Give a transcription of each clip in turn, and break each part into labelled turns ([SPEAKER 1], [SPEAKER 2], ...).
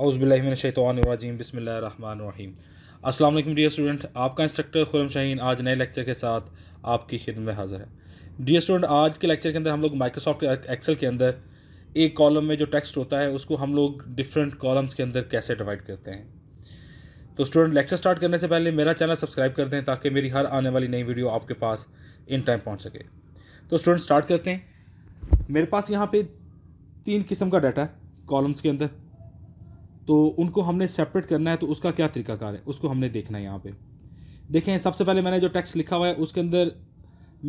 [SPEAKER 1] अउज़बिल्लिमिनशैतवानरजीम बसमीम अस्सलाम वालेकुम डियर स्टूडेंट आपका इंस्ट्रक्टर खुरम शाहीन आज नए लेक्चर के साथ आपकी खिदमत में हाज़िर है डियर स्टूडेंट आज के लेक्चर के अंदर हम लोग माइक्रोसॉफ्ट एक्सेल के अंदर एक कॉलम में जो टेक्स्ट होता है उसको हम लोग डिफरेंट कॉलम्स के अंदर कैसे डिवाइड करते हैं तो स्टूडेंट लेक्चर स्टार्ट करने से पहले मेरा चैनल सब्सक्राइब कर दें ताकि मेरी हर आने वाली नई वीडियो आपके पास इन टाइम पहुँच सके तो स्टूडेंट स्टार्ट करते हैं मेरे पास यहाँ पर तीन किस्म का डाटा है कॉलम्स के अंदर तो उनको हमने सेपरेट करना है तो उसका क्या तरीकाकार है उसको हमने देखना है यहाँ पे देखें सबसे पहले मैंने जो टेक्स्ट लिखा हुआ है उसके अंदर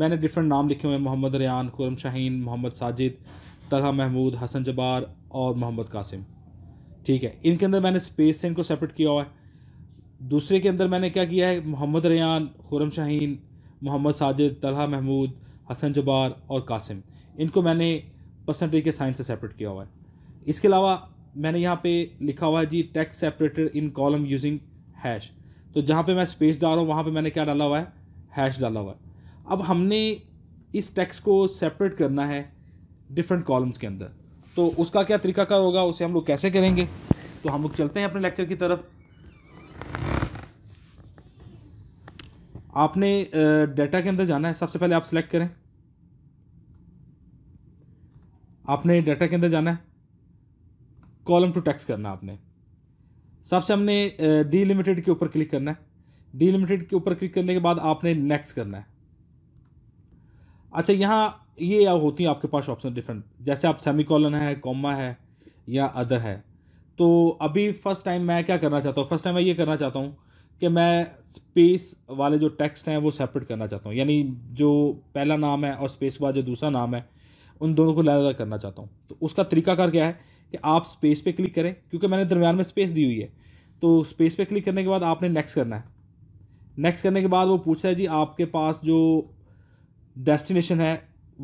[SPEAKER 1] मैंने डिफरेंट नाम लिखे हुए हैं मोहम्मद रियान खुरम शाहीन मोहम्मद साजिद तलहा महमूद हसन जबार और मोहम्मद कासिम ठीक है इनके अंदर मैंने स्पेस से इनको सेपरेट किया हुआ है दूसरे के अंदर मैंने क्या किया है मोहम्मद रियान खुरम शाहीन मोहम्मद साजिद तलहा महमूद हसन जबार और कासिम इनको मैंने पसंद के साइन से सेपरेट किया हुआ है इसके अलावा मैंने यहाँ पे लिखा हुआ है जी text separator in column using hash तो जहाँ पे मैं स्पेस डाल रहा हूँ वहाँ पे मैंने क्या डाला हुआ है हैश डाला हुआ है अब हमने इस टेक्स को सेपरेट करना है डिफरेंट कॉलम्स के अंदर तो उसका क्या तरीका का होगा उसे हम लोग कैसे करेंगे तो हम लोग चलते हैं अपने लेक्चर की तरफ आपने डेटा के अंदर जाना है सबसे पहले आप सेलेक्ट करें आपने डाटा के अंदर जाना है कॉलम टू टेक्स्ट करना आपने सबसे हमने डी लिमिटेड के ऊपर क्लिक करना है डी लिमिटेड के ऊपर क्लिक करने के बाद आपने नेक्स्ट करना है अच्छा यहाँ ये होती हैं आपके पास ऑप्शन डिफरेंट जैसे आप सेमी कॉलन है कॉमा है या अदर है तो अभी फ़र्स्ट टाइम मैं क्या करना चाहता हूँ फर्स्ट टाइम मैं ये करना चाहता हूँ कि मैं स्पेस वाले जो टेक्स्ट हैं वो सेपरेट करना चाहता हूँ यानी जो पहला नाम है और स्पेस के बाद जो दूसरा नाम है उन दोनों को अलग अलग करना चाहता हूँ तो उसका तरीकाकार क्या है कि आप स्पेस पे क्लिक करें क्योंकि मैंने दरमियान में स्पेस दी हुई है तो स्पेस पे क्लिक करने के बाद आपने नेक्स्ट करना है नेक्स्ट करने के बाद वो पूछता है जी आपके पास जो डेस्टिनेशन है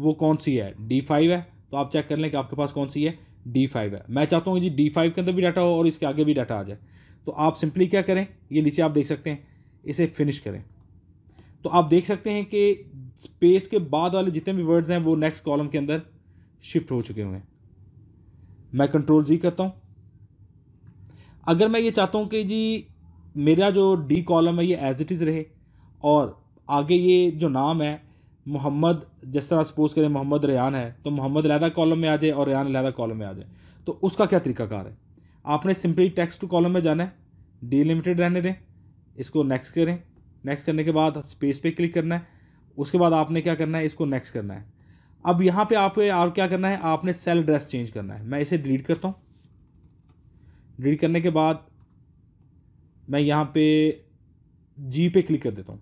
[SPEAKER 1] वो कौन सी है डी फाइव है तो आप चेक कर लें कि आपके पास कौन सी है डी फाइव है मैं चाहता हूँ जी डी फाइव के अंदर भी डाटा हो और इसके आगे भी डाटा आ जाए तो आप सिंपली क्या करें ये नीचे आप देख सकते हैं इसे फिनिश करें तो आप देख सकते हैं कि स्पेस के बाद वाले जितने भी वर्ड्स हैं वो नेक्स्ट कॉलम के अंदर शिफ्ट हो चुके हुए हैं मैं कंट्रोल जी करता हूँ अगर मैं ये चाहता हूँ कि जी मेरा जो डी कॉलम है ये एज इट इज़ रहे और आगे ये जो नाम है मोहम्मद जिस तरह सपोज करें मोहम्मद रेहान है तो मोहम्मद लहदा कॉलम में आ जाए और रेहान लहदा कॉलम में आ जाए तो उसका क्या तरीकाकार है आपने सिंपली टेक्स्ट टू कॉलम में जाना है लिमिटेड रहने दें इसको नेक्स्ट करें नेक्स्ट करने के बाद स्पेस पे क्लिक करना है उसके बाद आपने क्या करना है इसको नेक्स्ट करना है अब यहाँ पे आप और क्या करना है आपने सेल एड्रेस चेंज करना है मैं इसे डिलीट करता हूँ डिलीट करने के बाद मैं यहाँ पे जी पे क्लिक कर देता हूँ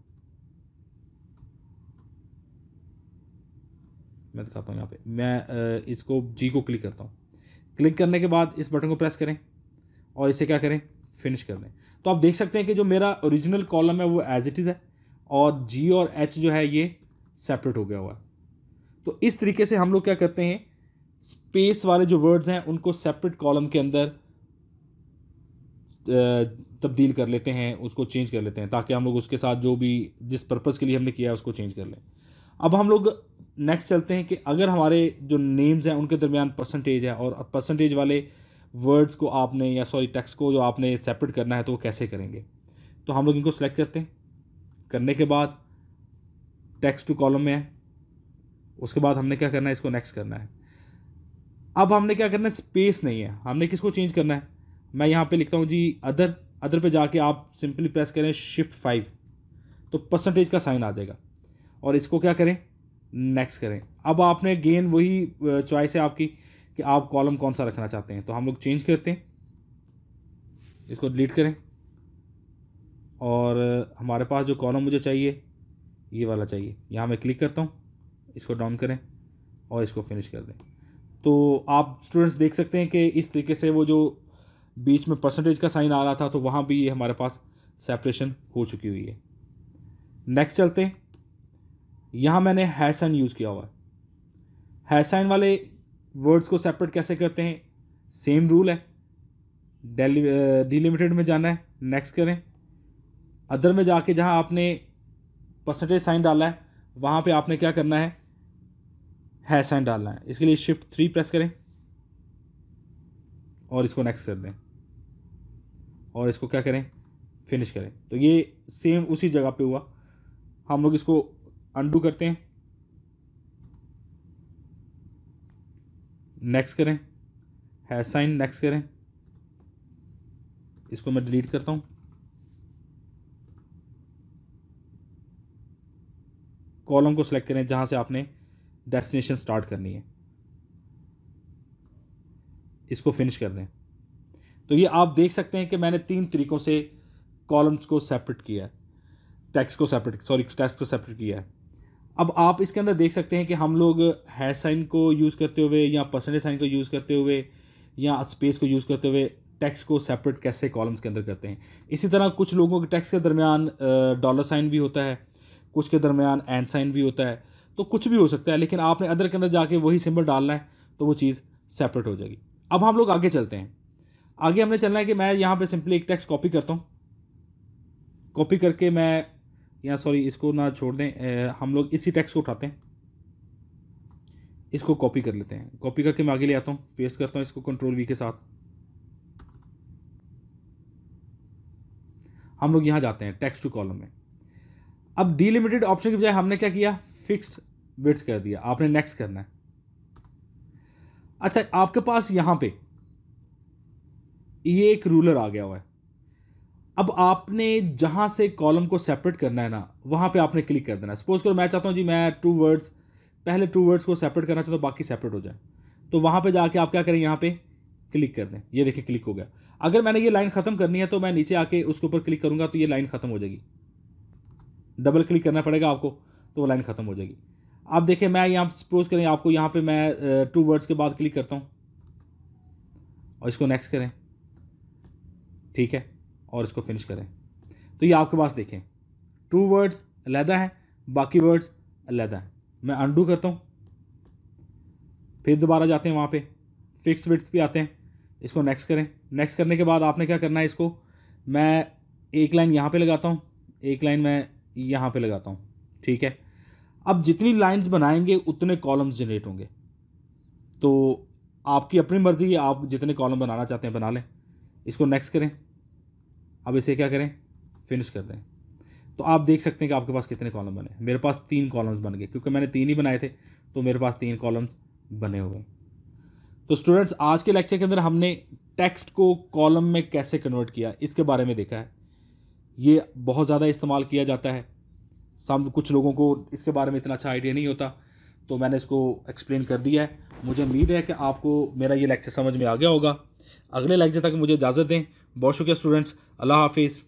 [SPEAKER 1] मैं दिखाता हूँ यहाँ पे मैं इसको जी को क्लिक करता हूँ क्लिक करने के बाद इस बटन को प्रेस करें और इसे क्या करें फिनिश कर दें तो आप देख सकते हैं कि जो मेरा ओरिजिनल कॉलम है वो एज इट इज़ है और जी और एच जो है ये सेपरेट हो गया हुआ है तो इस तरीके से हम लोग क्या करते हैं स्पेस वाले जो वर्ड्स हैं उनको सेपरेट कॉलम के अंदर तब्दील कर लेते हैं उसको चेंज कर लेते हैं ताकि हम लोग उसके साथ जो भी जिस पर्पज़ के लिए हमने किया है उसको चेंज कर लें अब हम लोग नेक्स्ट चलते हैं कि अगर हमारे जो नेम्स हैं उनके दरमियान परसेंटेज है और परसेंटेज वाले वर्ड्स को आपने या सॉरी टेक्स्ट को जो आपने सेपरेट करना है तो वो कैसे करेंगे तो हम लोग इनको सेलेक्ट करते हैं करने के बाद टेक्स्ट टू कॉलम में है उसके बाद हमने क्या करना है इसको नेक्स्ट करना है अब हमने क्या करना है स्पेस नहीं है हमने किसको चेंज करना है मैं यहाँ पे लिखता हूँ जी अदर अदर पे जाके आप सिंपली प्रेस करें शिफ्ट फाइव तो परसेंटेज का साइन आ जाएगा और इसको क्या करें नेक्स्ट करें अब आपने गेन वही चॉइस है आपकी कि आप कॉलम कौन सा रखना चाहते हैं तो हम लोग चेंज करते हैं इसको डिलीट करें और हमारे पास जो कॉलम मुझे चाहिए ये वाला चाहिए यहाँ मैं क्लिक करता हूँ इसको डाउन करें और इसको फिनिश कर दें तो आप स्टूडेंट्स देख सकते हैं कि इस तरीके से वो जो बीच में परसेंटेज का साइन आ रहा था तो वहाँ भी ये हमारे पास सेपरेशन हो चुकी हुई है नेक्स्ट चलते हैं यहाँ मैंने हैश साइन यूज़ किया हुआ है साइन वाले वर्ड्स को सेपरेट कैसे करते हैं सेम रूल है डिलिमिटेड में जाना है नेक्स्ट करें अदर में जाके जहाँ आपने परसेंटेज साइन डाला है वहाँ पे आपने क्या करना है है साइन डालना है इसके लिए शिफ्ट थ्री प्रेस करें और इसको नेक्स्ट कर दें और इसको क्या करें फिनिश करें तो ये सेम उसी जगह पे हुआ हम लोग इसको अंडू करते हैं नेक्स्ट करें है साइन नेक्स्ट करें इसको मैं डिलीट करता हूँ कॉलम को सेलेक्ट करें जहाँ से आपने डेस्टिनेशन स्टार्ट करनी है इसको फिनिश कर दें तो ये आप देख सकते हैं कि मैंने तीन तरीक़ों से कॉलम्स को सेपरेट किया है टैक्स को सेपरेट सॉरी टैक्स को सेपरेट किया है अब आप इसके अंदर देख सकते हैं कि हम लोग हैश साइन को यूज़ करते हुए या परसेंटेज साइन को यूज़ करते हुए या स्पेस को यूज़ करते हुए टैक्स को सेपरेट कैसे कॉलम्स के अंदर करते हैं इसी तरह कुछ लोगों के टैक्स के दरमियान डॉलर साइन भी होता है कुछ के दरमियान एंड साइन भी होता है तो कुछ भी हो सकता है लेकिन आपने अदर के अंदर जाके वही सिंबल डालना है तो वो चीज़ सेपरेट हो जाएगी अब हम लोग आगे चलते हैं आगे हमने चलना है कि मैं यहाँ पे सिंपली एक टेक्स्ट कॉपी करता हूँ कॉपी करके मैं यहाँ सॉरी इसको ना छोड़ दें हम लोग इसी टेक्स्ट को उठाते हैं इसको कॉपी कर लेते हैं कॉपी करके मैं आगे ले आता हूँ पेस्ट करता हूँ इसको कंट्रोल वी के साथ हम लोग यहाँ जाते हैं टेक्स्ट टू कॉलम में अब डीलिमिटेड ऑप्शन के बजाय हमने क्या किया फिक्स्ड विथ कर दिया आपने नेक्स्ट करना है अच्छा आपके पास यहाँ पे ये एक रूलर आ गया हुआ है अब आपने जहाँ से कॉलम को सेपरेट करना है ना वहाँ पे आपने क्लिक कर देना सपोज करो मैं चाहता हूँ जी मैं टू वर्ड्स पहले टू वर्ड्स को सेपरेट करना चाहता हूँ तो बाकी सेपरेट हो जाए तो वहाँ पे जाके आप क्या करें यहाँ पे क्लिक कर दें ये देखिए क्लिक हो गया अगर मैंने ये लाइन ख़त्म करनी है तो मैं नीचे आके उसके ऊपर क्लिक करूँगा तो ये लाइन ख़त्म हो जाएगी डबल क्लिक करना पड़ेगा आपको तो वो लाइन ख़त्म हो जाएगी आप देखें मैं यहाँ सपोज करें आपको यहाँ पे मैं टू वर्ड्स के बाद क्लिक करता हूँ और इसको नेक्स्ट करें ठीक है और इसको फिनिश करें तो ये आपके पास देखें टू वर्ड्स अलहदा हैं बाकी वर्ड्स अलहदा हैं मैं अंडू करता हूँ फिर दोबारा जाते हैं वहाँ पे फिक्स विथ भी आते हैं इसको नेक्स्ट करें नेक्स्ट करने के बाद आपने क्या करना है इसको मैं एक लाइन यहाँ पे लगाता हूँ एक लाइन मैं यहाँ पे लगाता हूँ ठीक है अब जितनी लाइंस बनाएंगे उतने कॉलम्स जनरेट होंगे तो आपकी अपनी मर्ज़ी है आप जितने कॉलम बनाना चाहते हैं बना लें इसको नेक्स्ट करें अब इसे क्या करें फिनिश कर दें तो आप देख सकते हैं कि आपके पास कितने कॉलम बने मेरे पास तीन कॉलम्स बन गए क्योंकि मैंने तीन ही बनाए थे तो मेरे पास तीन कॉलम्स बने हुए तो स्टूडेंट्स आज के लेक्चर के अंदर हमने टेक्स्ट को कॉलम में कैसे कन्वर्ट किया इसके बारे में देखा है ये बहुत ज़्यादा इस्तेमाल किया जाता है सम कुछ लोगों को इसके बारे में इतना अच्छा आइडिया नहीं होता तो मैंने इसको एक्सप्लेन कर दिया है मुझे उम्मीद है कि आपको मेरा ये लेक्चर समझ में आ गया होगा अगले लेक्चर तक मुझे इजाज़त दें बहुत शुक्रिया स्टूडेंट्स अल्लाह हाफिज़